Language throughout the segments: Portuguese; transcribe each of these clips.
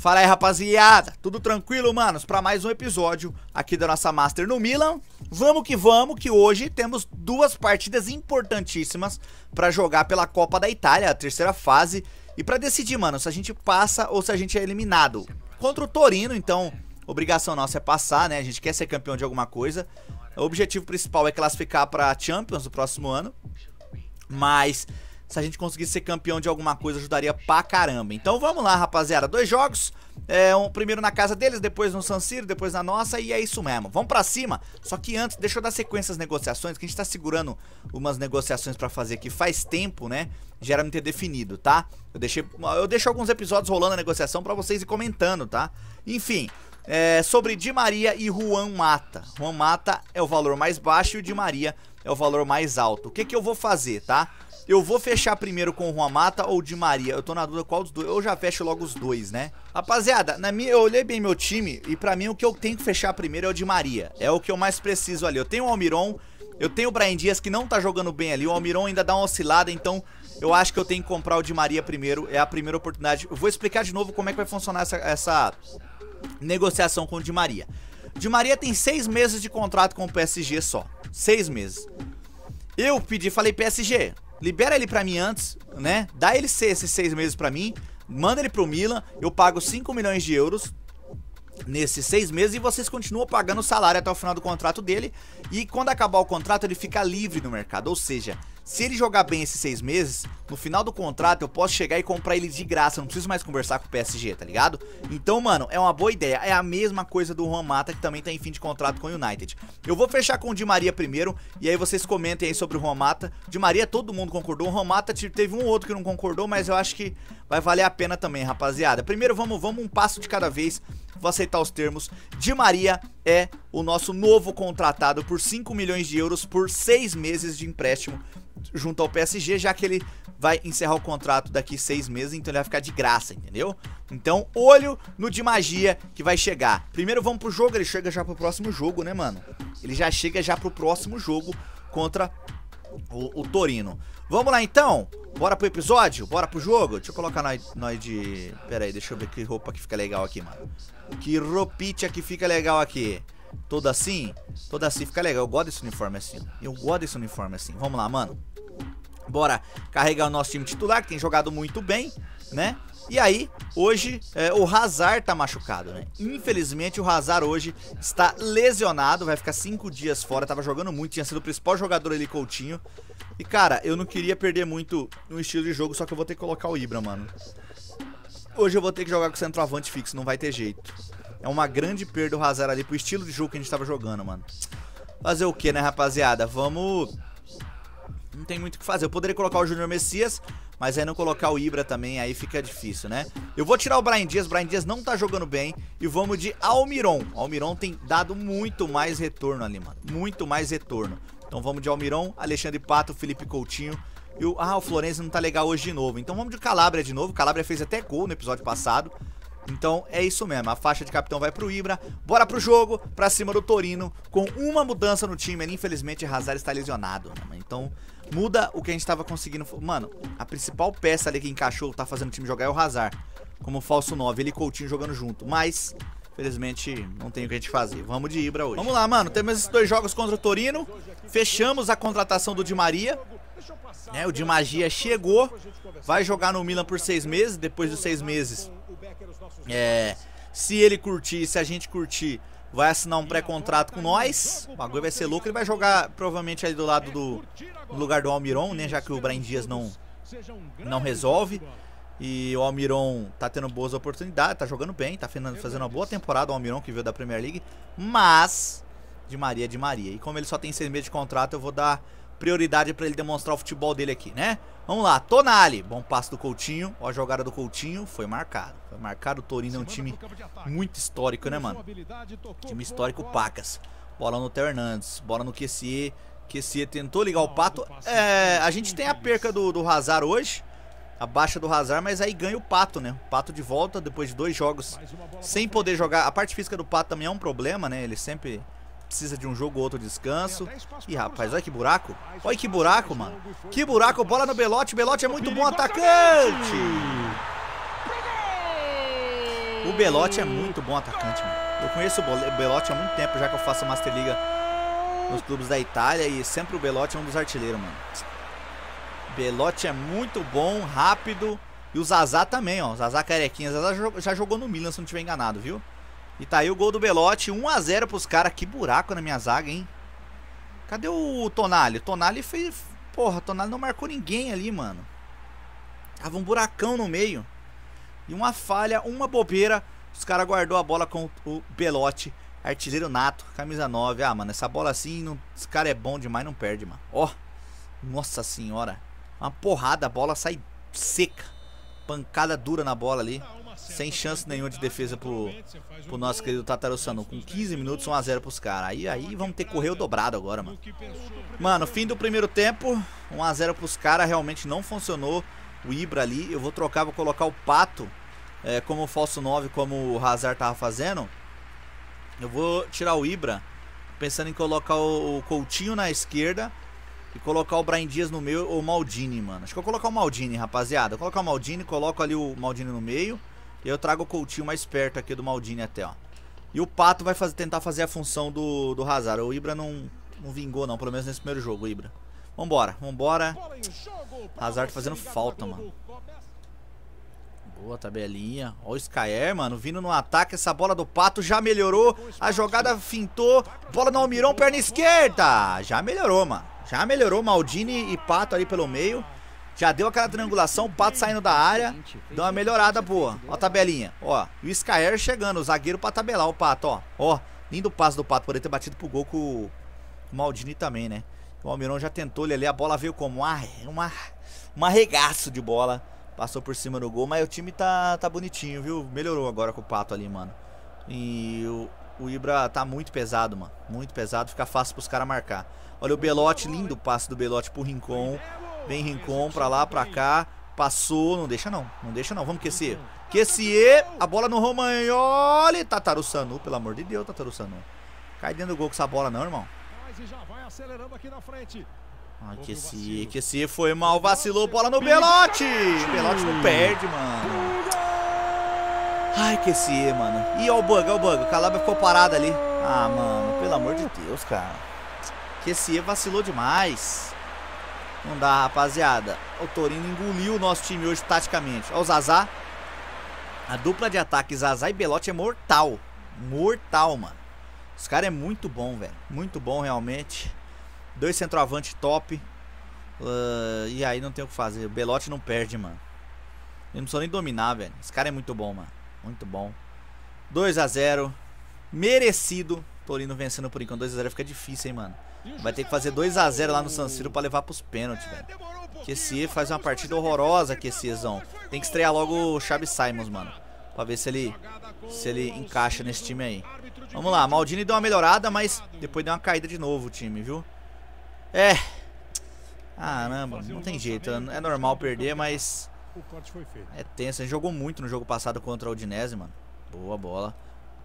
Fala aí, rapaziada. Tudo tranquilo, manos? Para mais um episódio aqui da nossa Master no Milan. Vamos que vamos, que hoje temos duas partidas importantíssimas para jogar pela Copa da Itália, a terceira fase, e para decidir, mano, se a gente passa ou se a gente é eliminado. Contra o Torino, então, obrigação nossa é passar, né? A gente quer ser campeão de alguma coisa. O objetivo principal é classificar para Champions no próximo ano. Mas se a gente conseguisse ser campeão de alguma coisa, ajudaria pra caramba. Então vamos lá, rapaziada. Dois jogos. É, um, primeiro na casa deles, depois no San Siro, depois na nossa, e é isso mesmo. Vamos pra cima. Só que antes, deixa eu dar sequência às negociações, que a gente tá segurando umas negociações pra fazer aqui faz tempo, né? Já era me ter definido, tá? Eu, deixei, eu deixo alguns episódios rolando a negociação pra vocês ir comentando, tá? Enfim, é, sobre Di Maria e Juan Mata. Juan Mata é o valor mais baixo e o Di Maria é o valor mais alto. O que que eu vou fazer, Tá? Eu vou fechar primeiro com o Juan Mata ou o Di Maria? Eu tô na dúvida qual dos dois. Eu já fecho logo os dois, né? Rapaziada, na minha, eu olhei bem meu time e pra mim o que eu tenho que fechar primeiro é o Di Maria. É o que eu mais preciso ali. Eu tenho o Almiron, eu tenho o Brian Dias que não tá jogando bem ali. O Almiron ainda dá uma oscilada, então eu acho que eu tenho que comprar o Di Maria primeiro. É a primeira oportunidade. Eu vou explicar de novo como é que vai funcionar essa, essa negociação com o Di Maria. O Di Maria tem seis meses de contrato com o PSG só. Seis meses. Eu pedi, falei, PSG, libera ele pra mim antes, né? Dá ele esses seis meses pra mim, manda ele pro Milan, eu pago 5 milhões de euros nesses seis meses e vocês continuam pagando o salário até o final do contrato dele. E quando acabar o contrato, ele fica livre no mercado, ou seja, se ele jogar bem esses seis meses, no final do contrato eu posso chegar e comprar ele de graça, não preciso mais conversar com o PSG, tá ligado? Então, mano, é uma boa ideia. É a mesma coisa do Juan Mata, que também tá em fim de contrato com o United. Eu vou fechar com o Di Maria primeiro, e aí vocês comentem aí sobre o Juan Mata. Di Maria, todo mundo concordou. O Juan Mata teve um outro que não concordou, mas eu acho que vai valer a pena também, rapaziada. Primeiro, vamos, vamos um passo de cada vez. Vou aceitar os termos. Di Maria é o nosso novo contratado por 5 milhões de euros por 6 meses de empréstimo junto ao PSG, já que ele vai encerrar o contrato daqui seis meses, então ele vai ficar de graça, entendeu? Então, olho no de magia que vai chegar. Primeiro vamos pro jogo, ele chega já pro próximo jogo, né, mano? Ele já chega já pro próximo jogo contra o, o Torino. Vamos lá, então? Bora pro episódio? Bora pro jogo? Deixa eu colocar nós, nós de... Pera aí, deixa eu ver que roupa que fica legal aqui, mano. Que roupinha que fica legal aqui. Toda assim? Toda assim fica legal. Eu gosto desse uniforme assim. Eu gosto desse uniforme assim. Vamos lá, mano. Bora carregar o nosso time titular, que tem jogado muito bem, né? E aí, hoje, é, o Hazard tá machucado, né? Infelizmente, o Hazard hoje está lesionado, vai ficar cinco dias fora, tava jogando muito, tinha sido o principal jogador ali, Coutinho. E, cara, eu não queria perder muito no estilo de jogo, só que eu vou ter que colocar o Ibra, mano. Hoje eu vou ter que jogar com o centroavante fixo, não vai ter jeito. É uma grande perda o Hazard ali pro estilo de jogo que a gente tava jogando, mano. Fazer o que, né, rapaziada? Vamos não tem muito o que fazer. Eu poderia colocar o Júnior Messias, mas aí não colocar o Ibra também, aí fica difícil, né? Eu vou tirar o Brian Dias, o Brian Dias não tá jogando bem. E vamos de Almiron. Almiron tem dado muito mais retorno ali, mano. Muito mais retorno. Então vamos de Almiron, Alexandre Pato, Felipe Coutinho. E o, ah, o Florenzi não tá legal hoje de novo. Então vamos de Calabria de novo. Calabria fez até gol no episódio passado. Então é isso mesmo, a faixa de capitão vai pro Ibra. Bora pro jogo, pra cima do Torino, com uma mudança no time. Infelizmente, Hazard está lesionado. Né? Então muda o que a gente tava conseguindo. Mano, a principal peça ali que encaixou, tá fazendo o time jogar é o Hazard. Como falso 9, ele e Coutinho jogando junto. Mas, felizmente, não tem o que a gente fazer. Vamos de Ibra hoje. Vamos lá, mano. Temos esses dois jogos contra o Torino. Fechamos a contratação do Di Maria. Né, o Di Magia chegou. Vai jogar no Milan por seis meses. Depois dos seis meses, é, se ele curtir, se a gente curtir, vai assinar um pré-contrato com nós. O bagulho vai ser louco. Ele vai jogar provavelmente ali do lado do lugar do Almiron, né? Já que o Brian Dias não, não resolve. E o Almiron tá tendo boas oportunidades, tá jogando bem, tá fazendo uma boa temporada o Almiron que veio da Premier League. Mas, de Maria, de Maria. E como ele só tem seis meses de contrato, eu vou dar prioridade para ele demonstrar o futebol dele aqui, né? Vamos lá, Tonali. Bom passo do Coutinho. Ó a jogada do Coutinho. Foi marcado. Foi marcado. O Torino é um time muito histórico, né, mano? Time histórico, pacas. Bola no Theo Hernandes. Bola no QC. QC tentou ligar o pato. É, a gente tem a perca do, do Hazard hoje. A baixa do Hazard, mas aí ganha o Pato, né? O Pato de volta depois de dois jogos sem poder jogar. A parte física do Pato também é um problema, né? Ele sempre precisa de um jogo ou outro descanso. Ih, rapaz, olha que buraco. Olha que buraco, mano. Que buraco, bola no Belote. Belote é muito bom é atacante. O Belote é muito bom atacante, mano. Eu conheço o Belote há muito tempo, já que eu faço Master Liga nos clubes da Itália. E sempre o Belote é um dos artilheiros, mano. Belote é muito bom, rápido. E o Zazá também, ó. O Zazá carequinha. O Zazá já jogou no Milan, se não tiver enganado, viu? E tá aí o gol do Belotti, 1x0 pros caras. Que buraco na minha zaga, hein? Cadê o Tonali? O Tonali fez... Porra, o Tonali não marcou ninguém ali, mano. Tava um buracão no meio. E uma falha, uma bobeira. Os caras guardou a bola com o Belotti, Artilheiro nato, camisa 9. Ah, mano, essa bola assim, não... esse cara é bom demais, não perde, mano. Ó, oh, nossa senhora. Uma porrada, a bola sai seca pancada dura na bola ali. Sem chance nenhuma de defesa pro, pro nosso querido Tataru Com 15 minutos, 1x0 pros caras. Aí, aí vamos ter que correr o dobrado agora, mano. Mano, fim do primeiro tempo. 1x0 pros caras. Realmente não funcionou o Ibra ali. Eu vou trocar, vou colocar o Pato é, como falso 9, como o Hazard tava fazendo. Eu vou tirar o Ibra. Pensando em colocar o, o Coutinho na esquerda e colocar o Brian Dias no meio ou o Maldini, mano. Acho que eu vou colocar o Maldini, rapaziada. Vou colocar o Maldini, coloco ali o Maldini no meio. E eu trago o Coutinho mais perto aqui do Maldini até, ó. E o Pato vai fazer, tentar fazer a função do, do Hazard. O Ibra não, não vingou, não. Pelo menos nesse primeiro jogo, o Ibra. Vambora, vambora. Hazard fazendo falta, mano. Boa tabelinha. Ó o Skyer, mano, vindo no ataque. Essa bola do Pato já melhorou. A jogada fintou. Bola no Almirão, perna esquerda. Já melhorou, mano. Já melhorou Maldini e Pato ali pelo meio. Já deu aquela triangulação, o Pato saindo da área. Deu uma melhorada boa. Ó a tabelinha. Ó, o Scaer chegando, o zagueiro pra tabelar o Pato, ó. Ó, lindo passo do Pato, poderia ter batido pro gol com o Maldini também, né? O Almirão já tentou ele ali, a bola veio como uma, ah, é uma, um arregaço de bola. Passou por cima do gol, mas o time tá, tá bonitinho, viu? Melhorou agora com o Pato ali, mano. E o, o Ibra tá muito pesado, mano. Muito pesado, fica fácil pros caras marcar. Olha o Belote, lindo passe do Belote pro Rincon. Vem Rincon pra lá, pra cá. Passou, não deixa não, não deixa não. Vamos Kessier. Kessier, a bola no Romagnoli. Tataru Sanu, pelo amor de Deus, Tataru Sanu. Cai dentro do gol com essa bola não, irmão. Ah, Kessier, Kessier foi mal, vacilou, bola no Belote. Belote não perde, mano. Ai, Kessier, mano. E ó o bug, ó o bug. O Calabria ficou parado ali. Ah, mano, pelo amor de Deus, cara que esse E vacilou demais. Não dá, rapaziada. O Torino engoliu o nosso time hoje taticamente. Olha o Zazá. A dupla de ataque Zazá e Belotti é mortal. Mortal, mano. Os caras é muito bom, velho. Muito bom, realmente. Dois centroavante top. Uh, e aí não tem o que fazer. O Belotti não perde, mano. Ele não precisa nem dominar, velho. Esse cara é muito bom, mano. Muito bom. 2 a 0 Merecido. Torino vencendo por enquanto. 2x0 fica difícil, hein, mano. Vai ter que fazer 2x0 lá no San Siro pra levar pros pênaltis, velho. Kessie faz uma partida horrorosa, que Kessiezão. Tem que estrear logo o Xabi Simons, mano. Pra ver se ele, se ele encaixa nesse time aí. Vamos lá, Maldini deu uma melhorada, mas depois deu uma caída de novo o time, viu? É. Caramba, não tem jeito. Né? É normal perder, mas... É tenso. gente jogou muito no jogo passado contra o Udinese, mano. Boa bola.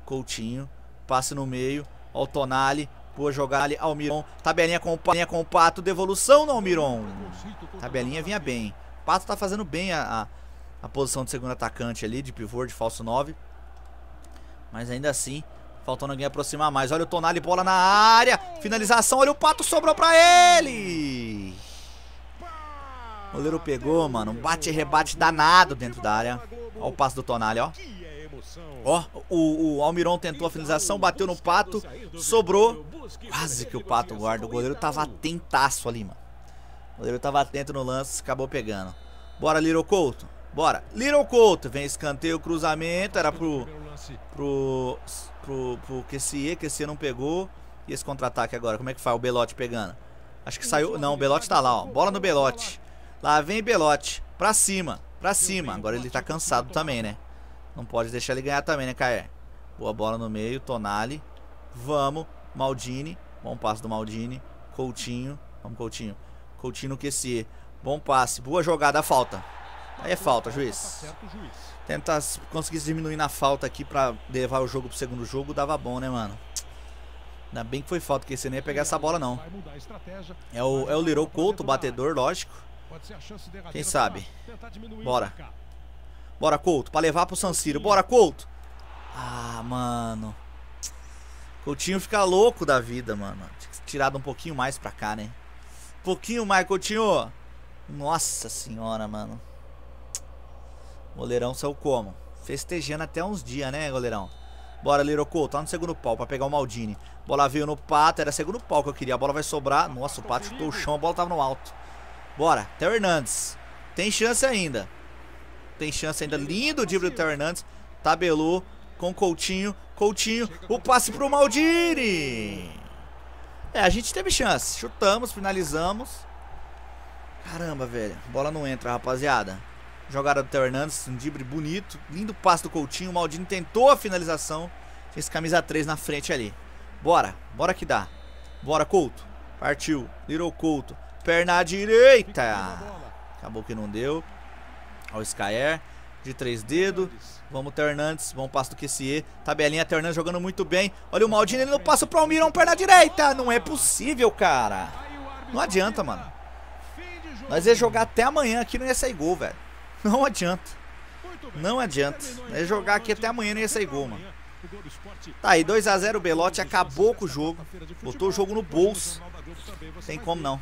Coutinho. Passe no meio. Olha o Tonali. Boa jogada ali, Almiron. Tabelinha com, o, com o Pato. Devolução no Almiron. Tabelinha vinha bem. Pato tá fazendo bem a, a, a posição de segundo atacante ali, de pivô, de falso 9. Mas ainda assim, faltando alguém aproximar mais. Olha o Tonali, bola na área. Finalização, olha o Pato, sobrou pra ele. O goleiro pegou, mano. Um bate e rebate danado dentro da área. Olha o passo do Tonali, ó. Ó, o, o Almiron tentou a finalização, bateu no pato, sobrou. Quase que o Pato guarda. O goleiro tava atentaço ali, mano. O goleiro tava atento no lance, acabou pegando. Bora, Little Couto. Bora. Little Couto. Vem escanteio, cruzamento. Era pro. Pro. Pro, pro QCE. QCE não pegou. E esse contra-ataque agora? Como é que faz? O Belote pegando. Acho que saiu. Não, o Belote tá lá, ó. Bola no Belote. Lá vem Belote. Pra cima. Pra cima. Agora ele tá cansado também, né? Não pode deixar ele ganhar também, né, Caio? Boa bola no meio. Tonali. Vamos. Maldini, bom passe do Maldini, Coutinho, vamos Coutinho, Coutinho QC, bom passe, boa jogada, falta. Aí é falta, juiz. Tá tentar conseguir diminuir na falta aqui pra levar o jogo pro segundo jogo, dava bom, né, mano? Ainda bem que foi falta, porque você nem ia pegar essa bola, não. É o, é o Lirou Couto, batedor, lógico. Quem sabe? Bora. Bora, Couto, pra levar pro San Siro. Bora, Couto! Ah, mano. Coutinho fica louco da vida, mano. Tinha que tirado um pouquinho mais pra cá, né? Um pouquinho mais, Coutinho. Nossa senhora, mano. goleirão saiu como? Festejando até uns dias, né, goleirão? Bora, Lirocô. Tá no segundo pau pra pegar o Maldini. Bola veio no pato. Era segundo pau que eu queria. A bola vai sobrar. Nossa, o pato tá chutou o chão. A bola tava no alto. Bora. Theo Hernandes. Tem chance ainda. Tem chance ainda. Lindo o tá drible do Theo Hernandes. Tabelou com Coutinho. Coutinho, o passe pro Maldini. É, a gente teve chance. Chutamos, finalizamos. Caramba, velho. Bola não entra, rapaziada. Jogada do Theo Hernandes, um drible bonito. Lindo passe do Coutinho. O Maldini tentou a finalização. Tinha esse camisa 3 na frente ali. Bora, bora que dá. Bora, Couto. Partiu. Little Couto. Perna direita. Acabou que não deu. Ao Skyer. De três dedos. Vamos, Ternandes. Vamos, passo do QCE. Tabelinha, Ternandes jogando muito bem. Olha o Maldini, ele não passa pro Almirão, perna direita. Não é possível, cara. Não adianta, mano. Nós ia jogar até amanhã aqui, não ia sair gol, velho. Não adianta. Não adianta. Nós ia jogar aqui até amanhã, não ia sair gol, mano. Tá aí, 2x0 o Belotti, acabou com o jogo. Botou o jogo no bolso. Tem como não.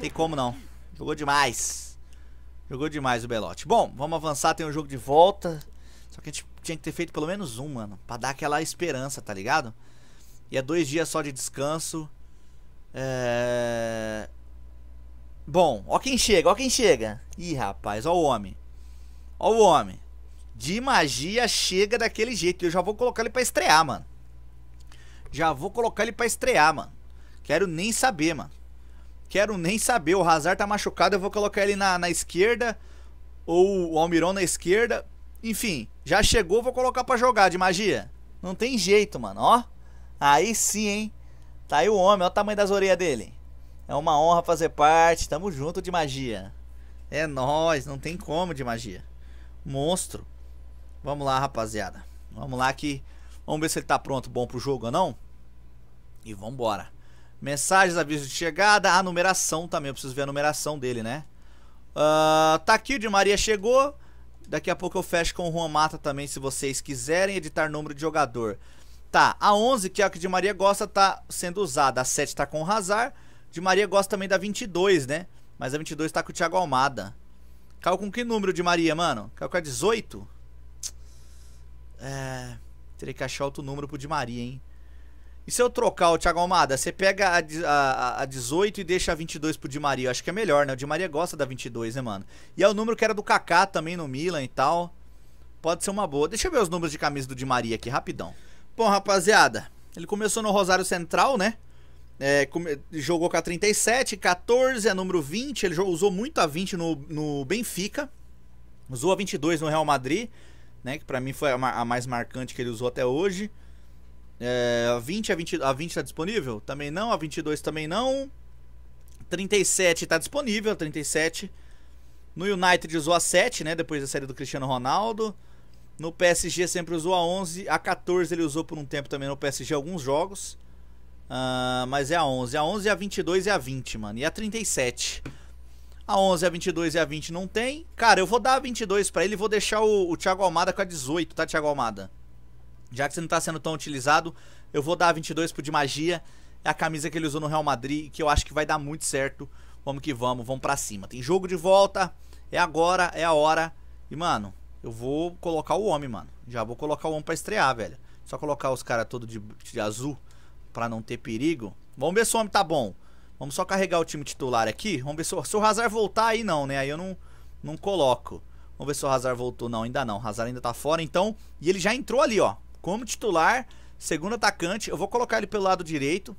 Tem como não. Jogou demais. Jogou demais o Belotti. Bom, vamos avançar, tem um jogo de volta. Só que a gente tinha que ter feito pelo menos um, mano. Pra dar aquela esperança, tá ligado? E é dois dias só de descanso. É. Bom, ó quem chega, ó quem chega. Ih, rapaz, ó o homem. Ó o homem. De magia chega daquele jeito. Eu já vou colocar ele pra estrear, mano. Já vou colocar ele pra estrear, mano. Quero nem saber, mano. Quero nem saber. O Hazard tá machucado. Eu vou colocar ele na, na esquerda. Ou o Almiron na esquerda. Enfim, já chegou, vou colocar para jogar de magia. Não tem jeito, mano, ó. Aí sim, hein? Tá aí o homem, ó o tamanho das orelhas dele. É uma honra fazer parte, tamo junto de magia. É nós, não tem como de magia. Monstro. Vamos lá, rapaziada. Vamos lá que vamos ver se ele tá pronto, bom pro jogo ou não. E vambora. Mensagens, aviso de chegada, a numeração também, eu preciso ver a numeração dele, né? Uh, tá aqui, o de Maria chegou. Daqui a pouco eu fecho com o Juan Mata também, se vocês quiserem editar número de jogador. Tá, a 11, que é a que de Maria gosta, tá sendo usada. A 7 tá com o Hazard. De Maria gosta também da 22, né? Mas a 22 tá com o Thiago Almada. Caiu com que número de Maria, mano? Caiu com a 18? É... Teria que achar outro número pro de Maria, hein? E se eu trocar o Thiago Almada, você pega a, a, a 18 e deixa a 22 pro Di Maria. Eu acho que é melhor, né? O Di Maria gosta da 22, né, mano? E é o número que era do Kaká também no Milan e tal. Pode ser uma boa. Deixa eu ver os números de camisa do Di Maria aqui, rapidão. Bom, rapaziada, ele começou no Rosário Central, né? É, jogou com a 37, 14, é número 20. Ele usou muito a 20 no, no Benfica. Usou a 22 no Real Madrid, né? Que pra mim foi a, a mais marcante que ele usou até hoje. É, a 20 é a 20 a 20 tá disponível? Também não, a 22 também não. 37 tá disponível, 37. No United usou a 7, né, depois da série do Cristiano Ronaldo. No PSG sempre usou a 11, a 14 ele usou por um tempo também no PSG alguns jogos. Uh, mas é a 11, a 11, a 22 e a 20, mano. E a 37. A 11, a 22 e a 20 não tem. Cara, eu vou dar a 22 pra ele e vou deixar o, o Thiago Almada com a 18, tá, Thiago Almada? Já que você não está sendo tão utilizado, eu vou dar 22 pro de magia. É a camisa que ele usou no Real Madrid, que eu acho que vai dar muito certo. Vamos que vamos, vamos para cima. Tem jogo de volta, é agora, é a hora. E, mano, eu vou colocar o homem, mano. Já vou colocar o homem pra estrear, velho. Só colocar os caras todos de, de, azul pra não ter perigo. Vamos ver se o homem tá bom. Vamos só carregar o time titular aqui. Vamos ver se, se o Hazard voltar aí não, né? Aí eu não, não coloco. Vamos ver se o Hazard voltou. Não, ainda não. O Hazard ainda tá fora, então. E ele já entrou ali, ó como titular, segundo atacante. Eu vou colocar ele pelo lado direito,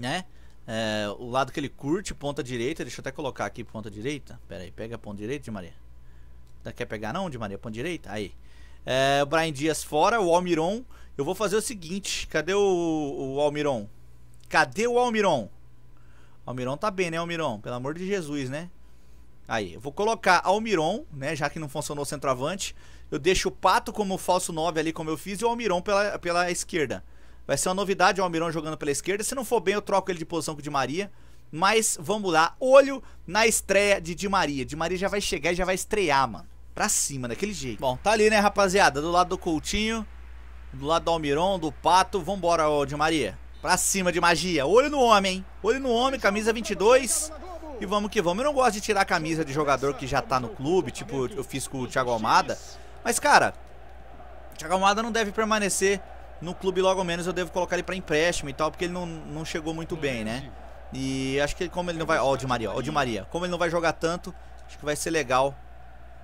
né? É, o lado que ele curte, ponta direita. Deixa eu até colocar aqui ponta direita. Pera aí, pega a ponta direita, de Maria. Quer pegar não, de Maria? Ponta direita? Aí. É, o Brian Dias fora, o Almiron. Eu vou fazer o seguinte: cadê o, o Almiron? Cadê o Almiron? O Almiron tá bem, né, Almiron? Pelo amor de Jesus, né? Aí, eu vou colocar Almiron, né? Já que não funcionou o centroavante. Eu deixo o Pato como falso 9 ali, como eu fiz, e o Almiron pela, pela esquerda. Vai ser uma novidade o Almiron jogando pela esquerda. Se não for bem, eu troco ele de posição com o Di Maria. Mas vamos lá, olho na estreia de Di Maria. Di Maria já vai chegar e já vai estrear, mano. Pra cima, daquele jeito. Bom, tá ali, né, rapaziada? Do lado do Coutinho, do lado do Almiron, do Pato. Vambora, ó, Di Maria. Pra cima de magia. Olho no homem, hein? Olho no homem, camisa 22. E vamos que vamos. Eu não gosto de tirar a camisa de jogador que já tá no clube, tipo eu fiz com o Thiago Almada. Mas, cara, o Thiago Almada não deve permanecer no clube logo menos. Eu devo colocar ele pra empréstimo e tal, porque ele não, não chegou muito bem, né? E acho que como ele não vai... Ó, oh, o Di Maria, ó, oh, o Di Maria. Como ele não vai jogar tanto, acho que vai ser legal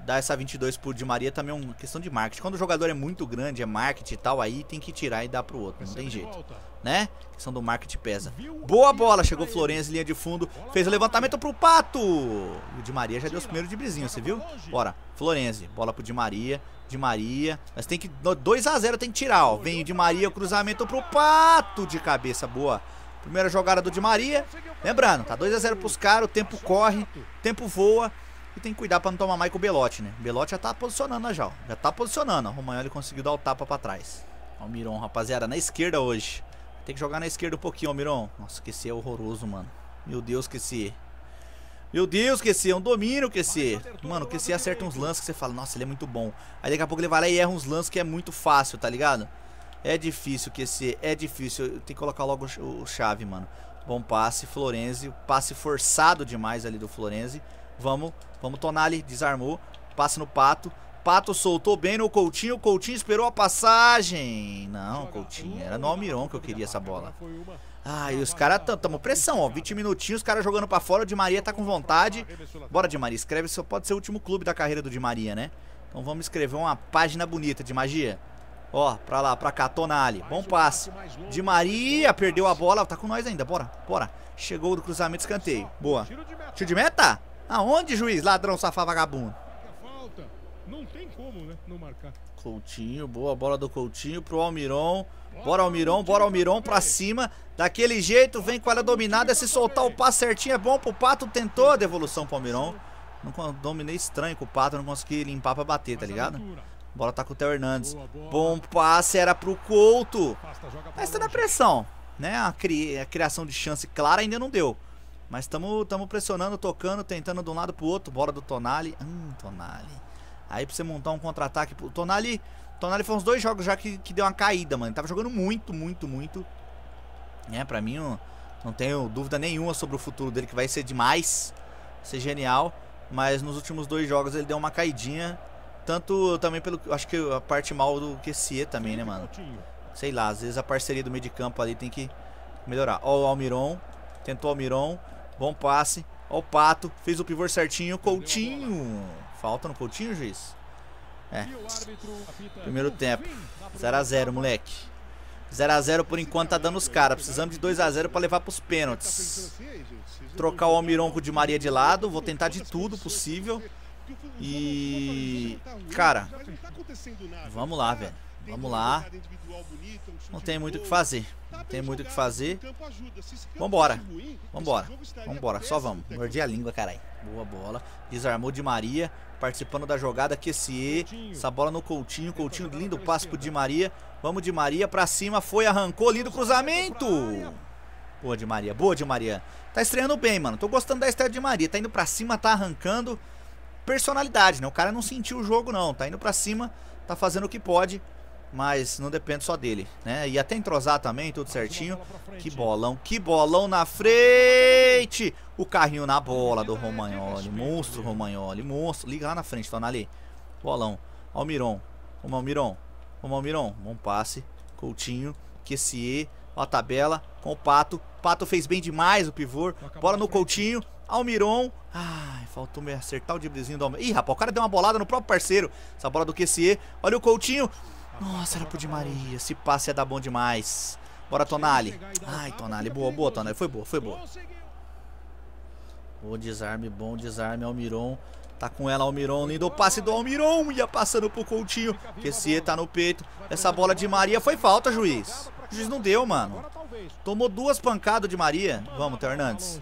dar essa 22 por Di Maria também é uma questão de marketing. Quando o jogador é muito grande, é marketing e tal, aí tem que tirar e dar pro outro, não tem jeito. Né? A questão do marketing pesa. Boa bola, chegou Florenzi, linha de fundo, fez o levantamento pro Pato. o Di Maria já deu os primeiros brisinho, você viu? Bora, Florenzi, bola pro Di Maria, Di Maria. Mas tem que, 2 a 0 tem que tirar, ó. Vem o Di Maria, o cruzamento pro Pato de cabeça, boa. Primeira jogada do Di Maria. Lembrando, tá 2 a 0 pros caras, o tempo corre, o tempo voa. E tem que cuidar pra não tomar Michael Belotti, né? Belotti já tá posicionando né, já, ó. Já tá posicionando. O Romagnoli conseguiu dar o tapa pra trás. Ó, o Miron, rapaziada, na esquerda hoje. Tem que jogar na esquerda um pouquinho, ó, Miron. Nossa, que esse é horroroso, mano. Meu Deus, que esse... Meu Deus, que esse é um domínio, que esse... Mano, que esse acerta uns lances que você fala, nossa, ele é muito bom. Aí daqui a pouco ele vai lá e erra uns lances que é muito fácil, tá ligado? É difícil, que esse... É difícil. Tem que colocar logo o chave, mano. Bom passe, Florenzi. Passe forçado demais ali do Florenzi. Vamos, vamos, Tonali. Desarmou. Passa no Pato. Pato soltou bem no Coutinho. Coutinho esperou a passagem. Não, Coutinho. Era no Almiron que eu queria essa bola. Ai, os caras estamos pressão, ó. 20 minutinhos, os caras jogando pra fora. O Di Maria tá com vontade. Bora, Di Maria. Escreve, só pode ser o último clube da carreira do Di Maria, né? Então vamos escrever uma página bonita de magia. Ó, pra lá, pra cá, Tonali. Bom passe. Di Maria perdeu a bola. Tá com nós ainda, bora, bora. Chegou do cruzamento, escanteio. Boa. Tiro de meta? Aonde, juiz? Ladrão, safado, vagabundo. Falta. Não tem como, né? Não marcar. Coutinho, boa bola do Coutinho pro Almiron. Bora, Almiron, bora, Almiron pra cima. Daquele jeito, vem com ela dominada. Se soltar o passe certinho é bom pro Pato. Tentou a devolução pro Almiron. Não dominei estranho com o Pato, não consegui limpar pra bater, tá ligado? Bola tá com o Theo Hernandes. Bom passe, era pro Couto. Mas tá na pressão, né? A, cri a criação de chance clara ainda não deu. Mas estamos pressionando, tocando, tentando de um lado pro outro. Bora do Tonali. Hum, Tonali. Aí pra você montar um contra-ataque. Tonali. Tonali foi uns dois jogos já que, que deu uma caída, mano. Ele tava jogando muito, muito, muito. É, pra mim, eu, não tenho dúvida nenhuma sobre o futuro dele, que vai ser demais. Vai ser genial. Mas nos últimos dois jogos ele deu uma caidinha. Tanto também pelo. Acho que a parte mal do QC também, né, mano? Sei lá, às vezes a parceria do meio de campo ali tem que melhorar. Ó, o Almiron. Tentou o Almiron. Bom passe. Ó o Pato. Fez o pivô certinho. Coutinho. Falta no Coutinho, juiz? É. Primeiro tempo. 0x0, moleque. 0x0 por enquanto tá dando os caras. Precisamos de 2x0 pra levar pros pênaltis. Trocar o Almiron com o Di Maria de lado. Vou tentar de tudo possível. E... Cara... Tá vamos lá, velho. Vamos lá. Não tem muito o que fazer. Não tem muito o que fazer. Vambora. Vambora. Vambora. Só vamos. Mordi a língua, caralho. Boa bola. Desarmou de Maria. Participando da jogada. QCE. Essa bola no Coutinho. Coutinho, lindo passe pro Di Maria. Vamos de Maria. Pra cima. Foi, arrancou. Lindo cruzamento. Boa de Maria. Boa de Maria. Tá estreando bem, mano. Tô gostando da estreia de Maria. Tá indo pra cima. Tá arrancando. Personalidade, né? O cara não sentiu o jogo, não. Tá indo pra cima. Tá fazendo o que pode mas não depende só dele, né? E até entrosar também, tudo certinho. Que bolão, que bolão na frente! O carrinho na bola do Romagnoli. Monstro, Romagnoli, monstro. Liga lá na frente, Tonali. Tá bolão. Almiron. Vamos, Almiron. Vamos, Almiron. Bom passe. Coutinho. QCE. Ó a tabela com o Pato. Pato fez bem demais o pivô. Bola no Coutinho. Almiron. Ai, faltou me acertar o driblezinho do Almiron. Ih, rapaz, o cara deu uma bolada no próprio parceiro. Essa bola do QCE. Olha o Coutinho. Nossa, era pro Di Maria. Se passe ia dar bom demais. Bora, Tonali. Ai, Tonali. Boa, boa, Tonali. Foi boa, foi boa. Bom desarme, bom desarme. Almiron. Tá com ela, Almiron. Lindo passe do Almiron. Ia passando pro Coutinho. Kessier tá no peito. Essa bola de Maria foi falta, juiz. O juiz não deu, mano. Tomou duas pancadas de Maria. Vamos, Theo Hernandes.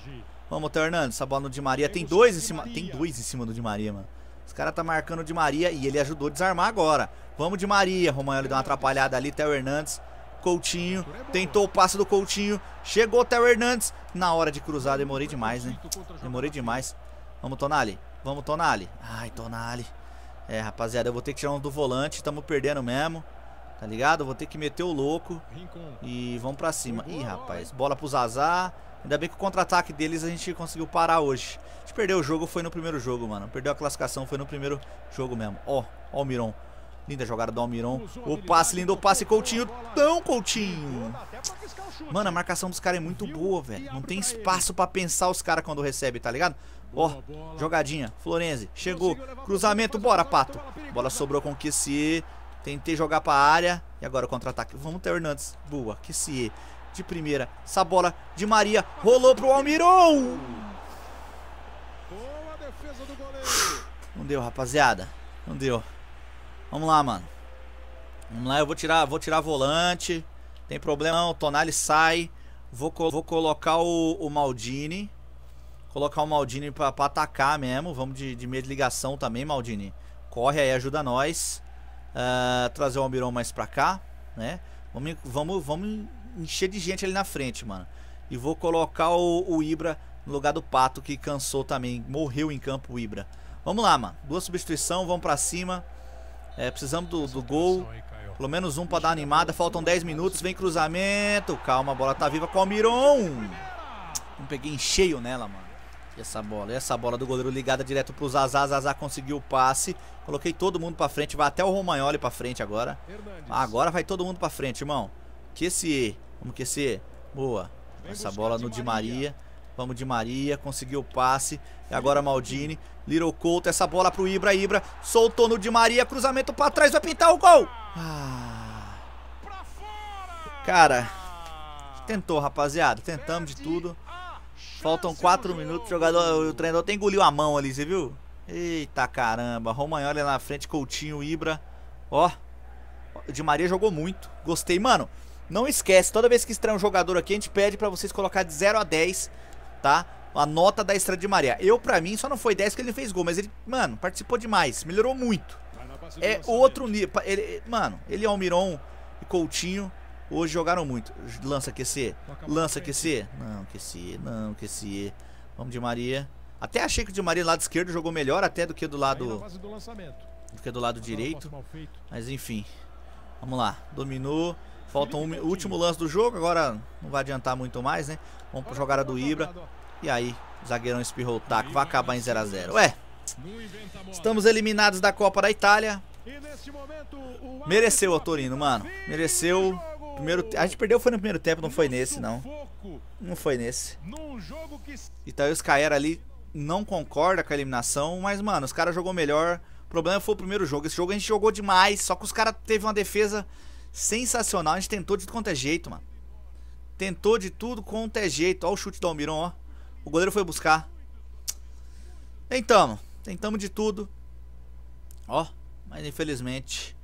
Vamos, Theo Hernandes. Essa bola no Di Maria. Tem dois em cima. Tem dois em cima do Di Maria, mano. Os caras tá marcando de Maria e ele ajudou a desarmar agora. Vamos de Maria. Romagnoli deu uma atrapalhada ali. Theo Hernandes. Coutinho. É tentou o passe do Coutinho. Chegou o Theo Hernandes. Na hora de cruzar, demorei demais, né? Demorei demais. Vamos, Tonali. Vamos, Tonali. Ai, Tonali. É, rapaziada, eu vou ter que tirar um do volante. Tamo perdendo mesmo. Tá ligado? vou ter que meter o louco. E vamos pra cima. Ih, rapaz. Bola pro Zazar. Ainda bem que o contra-ataque deles a gente conseguiu parar hoje. A gente perdeu o jogo, foi no primeiro jogo, mano. Perdeu a classificação, foi no primeiro jogo mesmo. Ó, ó o Miron. Linda jogada do Almiron. O passe, lindo o passe, Coutinho. Tão Coutinho. Mano, a marcação dos caras é muito boa, velho. Não tem espaço pra pensar os caras quando recebe, tá ligado? Ó, jogadinha. Florenzi, chegou. Cruzamento, bora, Pato. Bola sobrou com o Kessie. Tentei jogar pra área. E agora o contra-ataque. Vamos ter o Hernandes. Boa, Kessie de primeira. Essa bola de Maria rolou pro Almiron. Não deu, rapaziada. Não deu. Vamos lá, mano. Vamos lá, eu vou tirar, vou tirar volante. Tem problema o Tonali sai. Vou, vou colocar o, o Maldini. Colocar o Maldini pra, pra atacar mesmo. Vamos de, de meio de ligação também, Maldini. Corre aí, ajuda nós. Uh, trazer o Almiron mais pra cá, né? Vamos, vamos, vamos encher de gente ali na frente, mano. E vou colocar o, o Ibra no lugar do Pato, que cansou também. Morreu em campo o Ibra. Vamos lá, mano. Duas substituição, vamos pra cima. É, precisamos do, do gol. Pelo menos um pra dar animada. Faltam 10 minutos. Vem cruzamento. Calma, a bola tá viva com o Almiron. Não peguei em cheio nela, mano. E essa bola? E essa bola do goleiro ligada direto pro Zazá. Zazá conseguiu o passe. Coloquei todo mundo pra frente. Vai até o Romagnoli pra frente agora. Agora vai todo mundo pra frente, irmão. Que esse Vamos aquecer. Boa. Essa bola no Di Maria. Vamos de Maria, conseguiu o passe. E agora Maldini. Little Couto, essa bola pro Ibra. Ibra soltou no Di Maria, cruzamento pra trás, vai pintar o gol. Ah. Cara, tentou, rapaziada. Tentamos de tudo. Faltam 4 minutos. O, jogador, o treinador até engoliu a mão ali, você viu? Eita caramba. Romagnoli na frente, Coutinho, Ibra. Ó, o Di Maria jogou muito. Gostei, mano. Não esquece, toda vez que estranha um jogador aqui, a gente pede pra vocês colocar de 0 a 10, tá? A nota da Estrada de Maria. Eu, pra mim, só não foi 10 que ele fez gol, mas ele, mano, participou demais, melhorou muito. É outro nível. mano, ele é Almiron e Coutinho. Hoje jogaram muito. Lança aquecer. Lança aquecer. Não, aquecer. Não, aquecer. Vamos de Maria. Até achei que o de Maria do lado esquerdo jogou melhor até do que do lado. do que do lado direito. Mas enfim. Vamos lá. Dominou. Falta um último lance do jogo, agora não vai adiantar muito mais, né? Vamos para jogada do Ibra. E aí, zagueirão espirrou o taco, vai acabar em 0x0. Ué, estamos eliminados da Copa da Itália. Mereceu o Torino, mano. Mereceu. Primeiro, a gente perdeu foi no primeiro tempo, não foi nesse, não. Não foi nesse. Então os Caera ali não concorda com a eliminação, mas, mano, os caras jogou melhor. O problema foi o primeiro jogo. Esse jogo a gente jogou demais, só que os caras teve uma defesa sensacional. A gente tentou de tudo quanto é jeito, mano. Tentou de tudo quanto é jeito. Ó o chute do Almiron, ó. O goleiro foi buscar. Tentamos. Tentamos de tudo. Ó. Mas infelizmente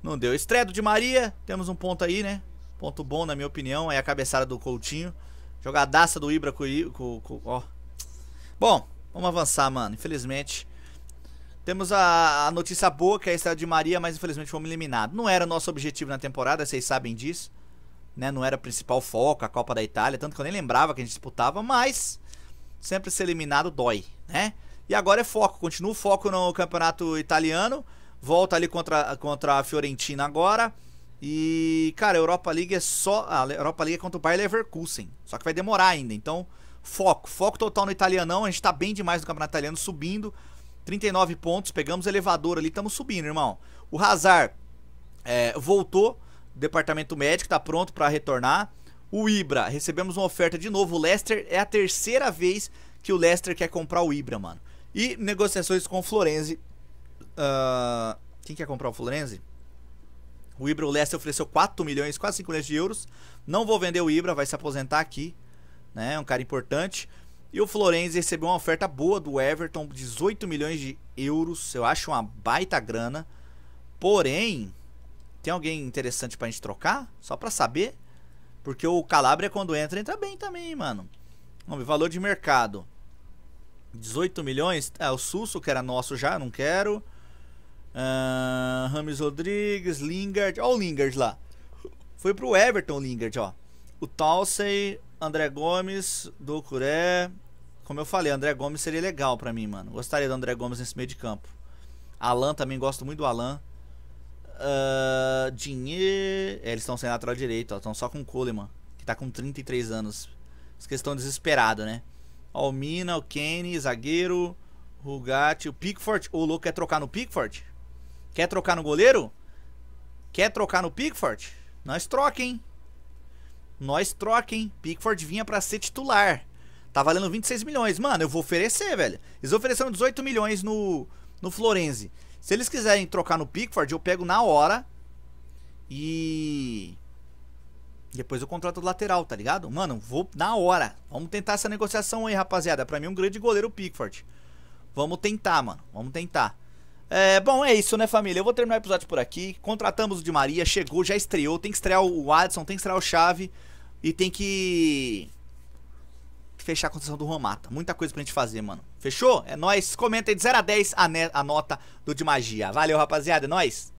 não deu. Estreia do de Maria. Temos um ponto aí, né? Ponto bom, na minha opinião. É a cabeçada do Coutinho. Jogadaça do Ibra com, o ó. Bom, vamos avançar, mano. Infelizmente temos a, a, notícia boa, que é a estrada de Maria, mas infelizmente fomos eliminados. Não era nosso objetivo na temporada, vocês sabem disso. Né? Não era o principal foco, a Copa da Itália, tanto que eu nem lembrava que a gente disputava, mas sempre ser eliminado dói, né? E agora é foco, continua o foco no campeonato italiano, volta ali contra, contra a Fiorentina agora. E, cara, a Europa League é só. A Europa League é contra o Bayer Leverkusen. Só que vai demorar ainda. Então, foco. Foco total no italianão. A gente tá bem demais no campeonato italiano, subindo. 39 pontos, pegamos elevador ali, estamos subindo, irmão. O Hazard é, voltou, departamento médico, está pronto para retornar. O Ibra, recebemos uma oferta de novo. O Leicester é a terceira vez que o Leicester quer comprar o Ibra, mano. E negociações com o Florenzi. Uh, quem quer comprar o Florenzi? O Ibra, o Leicester ofereceu 4 milhões, quase 5 milhões de euros. Não vou vender o Ibra, vai se aposentar aqui. Né? É um cara importante. E o Florenzi recebeu uma oferta boa do Everton, 18 milhões de euros. Eu acho uma baita grana. Porém, tem alguém interessante pra gente trocar? Só pra saber? Porque o Calabria quando entra, entra bem também, mano. Vamos ver, valor de mercado. 18 milhões. É, ah, o Susso, que era nosso já, não quero. Uh, Rodrigues, Lingard. Ó, o Lingard lá. Foi pro Everton, Lingard, ó. O Talsey, André Gomes, Docuré. Como eu falei, André Gomes seria legal para mim, mano. Gostaria do André Gomes nesse meio de campo. Alan também, gosto muito do Alan. Uh, dinheiro. É, eles estão sem lateral direito, ó. Estão só com o Coleman, que tá com 33 anos. Os que estão desesperados, né? Ó, o Mina, o Kenny, zagueiro, Rugatti, o Pickford. O louco quer trocar no Pickford? Quer trocar no goleiro? Quer trocar no Pickford? Nós troca, hein? Nós troca, hein? Pickford vinha para ser titular. Tá valendo 26 milhões. Mano, eu vou oferecer, velho. Eles ofereceram 18 milhões no, no Florenzi. Se eles quiserem trocar no Pickford, eu pego na hora. E. Depois eu contrato o lateral, tá ligado? Mano, vou na hora. Vamos tentar essa negociação aí, rapaziada. Pra mim, um grande goleiro o Pickford. Vamos tentar, mano. Vamos tentar. É, bom, é isso, né, família? Eu vou terminar o episódio por aqui. Contratamos o Di Maria, chegou, já estreou. Tem que estrear o Adson, tem que estrear o Chave. E tem que fechar a concessão do Romata. Muita coisa pra gente fazer, mano. Fechou? É nóis. Comenta aí de 0 a 10 a, a nota do De Magia. Valeu, rapaziada. É nóis.